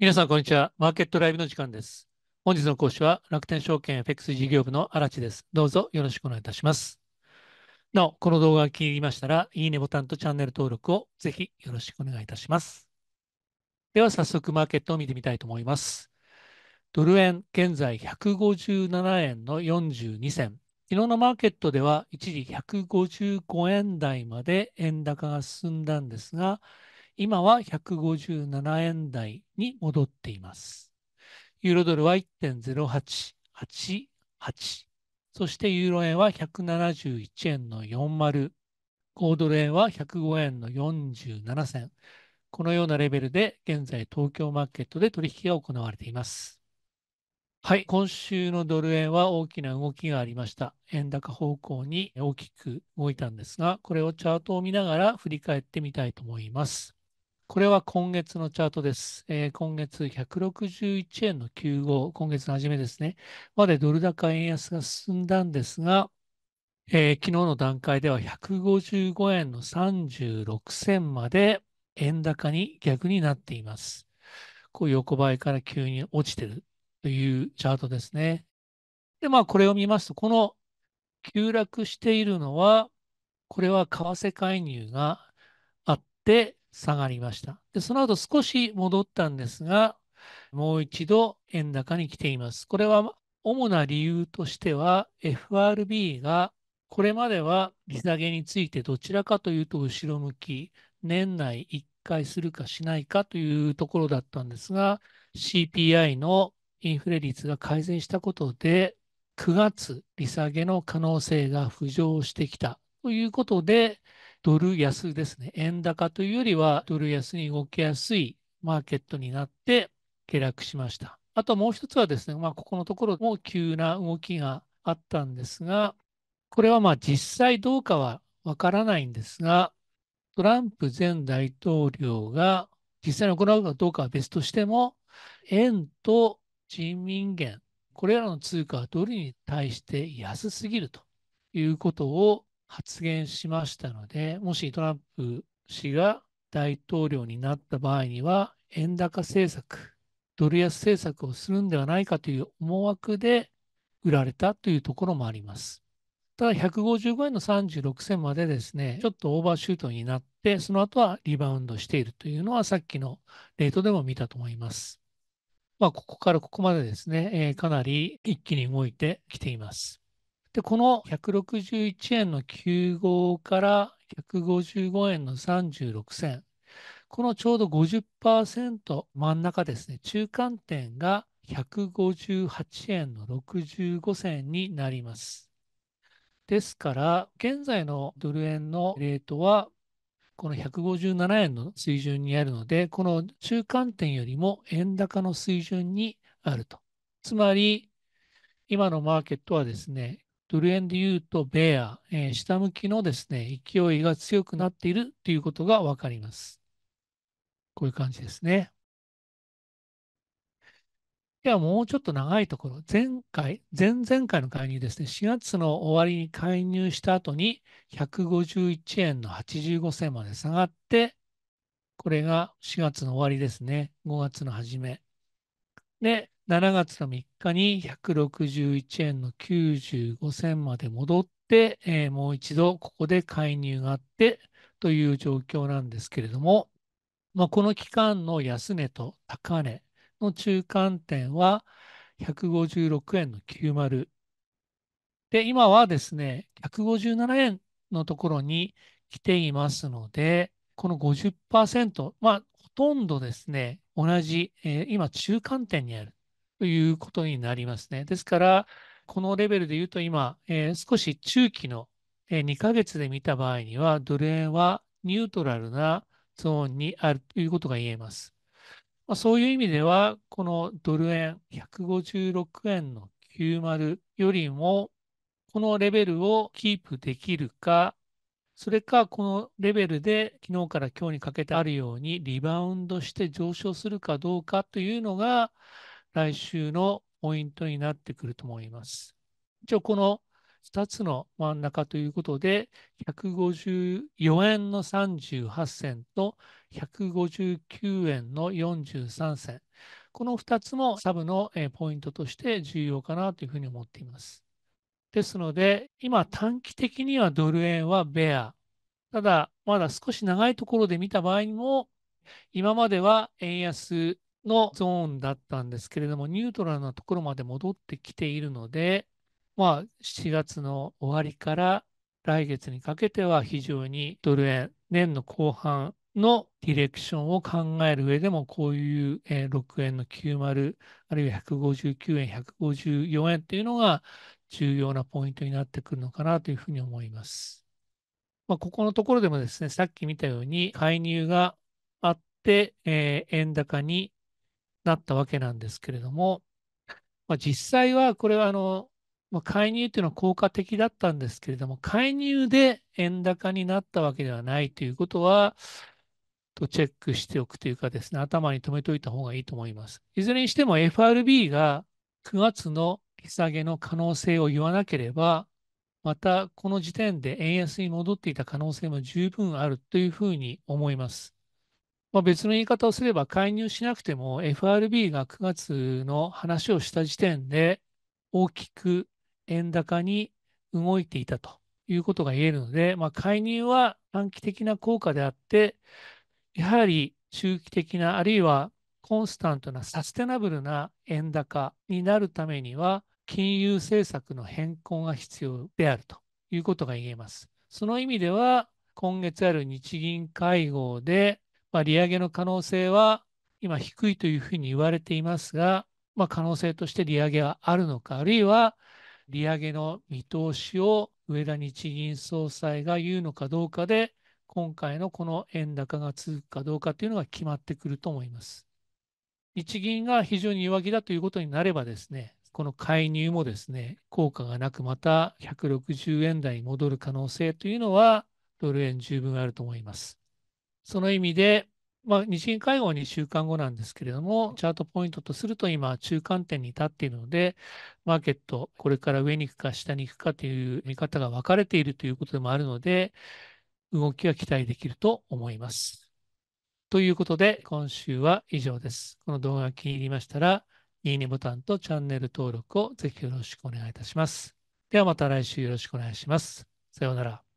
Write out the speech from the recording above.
皆さん、こんにちは。マーケットライブの時間です。本日の講師は楽天証券 FX 事業部の荒地です。どうぞよろしくお願いいたします。なお、この動画が気に入りましたら、いいねボタンとチャンネル登録をぜひよろしくお願いいたします。では、早速マーケットを見てみたいと思います。ドル円、現在157円の42銭。昨日のマーケットでは一時155円台まで円高が進んだんですが、今は157円台に戻っています。ユーロドルは1.0888。そしてユーロ円は171円の40。5ドル円は105円の47銭。このようなレベルで現在東京マーケットで取引が行われています。はい、今週のドル円は大きな動きがありました。円高方向に大きく動いたんですが、これをチャートを見ながら振り返ってみたいと思います。これは今月のチャートです。えー、今月161円の95、今月の初めですね、までドル高円安が進んだんですが、えー、昨日の段階では155円の36銭まで円高に逆になっています。こう横ばいから急に落ちてるというチャートですね。で、まあこれを見ますと、この急落しているのは、これは為替介入があって、下がりました。で、その後少し戻ったんですが、もう一度円高に来ています。これは主な理由としては、FRB がこれまでは利下げについてどちらかというと後ろ向き、年内1回するかしないかというところだったんですが、CPI のインフレ率が改善したことで、9月利下げの可能性が浮上してきたということで、ドル安ですね。円高というよりは、ドル安に動きやすいマーケットになって下落しました。あともう一つはですね、まあ、ここのところも急な動きがあったんですが、これはまあ実際どうかはわからないんですが、トランプ前大統領が実際に行うかどうかは別としても、円と人民元、これらの通貨はドルに対して安すぎるということを発言しましたので、もしトランプ氏が大統領になった場合には、円高政策、ドル安政策をするんではないかという思惑で売られたというところもあります。ただ、155円の36銭までですね、ちょっとオーバーシュートになって、その後はリバウンドしているというのは、さっきのレートでも見たと思います。まあ、ここからここまでですね、えー、かなり一気に動いてきています。で、この161円の95から155円の36銭、このちょうど50%真ん中ですね、中間点が158円の65銭になります。ですから、現在のドル円のレートは、この157円の水準にあるので、この中間点よりも円高の水準にあると。つまり、今のマーケットはですね、ドル円で言うと、ベア、えー、下向きのですね、勢いが強くなっているということがわかります。こういう感じですね。では、もうちょっと長いところ、前回、前々回の介入ですね、4月の終わりに介入した後に、151円の85銭まで下がって、これが4月の終わりですね、5月の初め。で、7月の3日に161円の95銭まで戻って、えー、もう一度ここで介入があってという状況なんですけれども、まあ、この期間の安値と高値の中間点は156円の90。で、今はですね、157円のところに来ていますので、この50%、まあ、ほとんどですね、同じ、えー、今、中間点にある。ということになりますね。ですから、このレベルで言うと今、えー、少し中期の2ヶ月で見た場合には、ドル円はニュートラルなゾーンにあるということが言えます。まあ、そういう意味では、このドル円156円の90よりも、このレベルをキープできるか、それかこのレベルで昨日から今日にかけてあるようにリバウンドして上昇するかどうかというのが、来週のポイントになってくると思います。一応この2つの真ん中ということで、154円の38銭と159円の43銭。この2つもサブのポイントとして重要かなというふうに思っています。ですので、今短期的にはドル円はベア。ただ、まだ少し長いところで見た場合にも、今までは円安のゾーンだったんですけれども、ニュートラルなところまで戻ってきているので、まあ、7月の終わりから来月にかけては非常にドル円、年の後半のディレクションを考える上でも、こういう6円の90、あるいは159円、154円というのが重要なポイントになってくるのかなというふうに思います。まあ、ここのところでもですね、さっき見たように介入があって、えー、円高になったわけなんですけれども、まあ、実際はこれはあの、まあ、介入というのは効果的だったんですけれども、介入で円高になったわけではないということは、とチェックしておくというかですね、頭に留めておいた方がいいと思います。いずれにしても FRB が9月の利下げの可能性を言わなければ、またこの時点で円安に戻っていた可能性も十分あるというふうに思います。まあ、別の言い方をすれば介入しなくても FRB が9月の話をした時点で大きく円高に動いていたということが言えるので、まあ、介入は短期的な効果であって、やはり中期的な、あるいはコンスタントなサステナブルな円高になるためには、金融政策の変更が必要であるということが言えます。その意味では、今月ある日銀会合でまあ、利上げの可能性は今低いというふうに言われていますが、まあ、可能性として利上げはあるのか、あるいは利上げの見通しを上田日銀総裁が言うのかどうかで、今回のこの円高が続くかどうかというのが決まってくると思います。日銀が非常に弱気だということになればですね、この介入もですね、効果がなくまた160円台に戻る可能性というのは、ドル円十分あると思います。その意味で、まあ、日銀会合2週間後なんですけれども、チャートポイントとすると今、中間点に立っているので、マーケット、これから上に行くか下に行くかという見方が分かれているということでもあるので、動きは期待できると思います。ということで、今週は以上です。この動画が気に入りましたら、いいねボタンとチャンネル登録をぜひよろしくお願いいたします。ではまた来週よろしくお願いします。さようなら。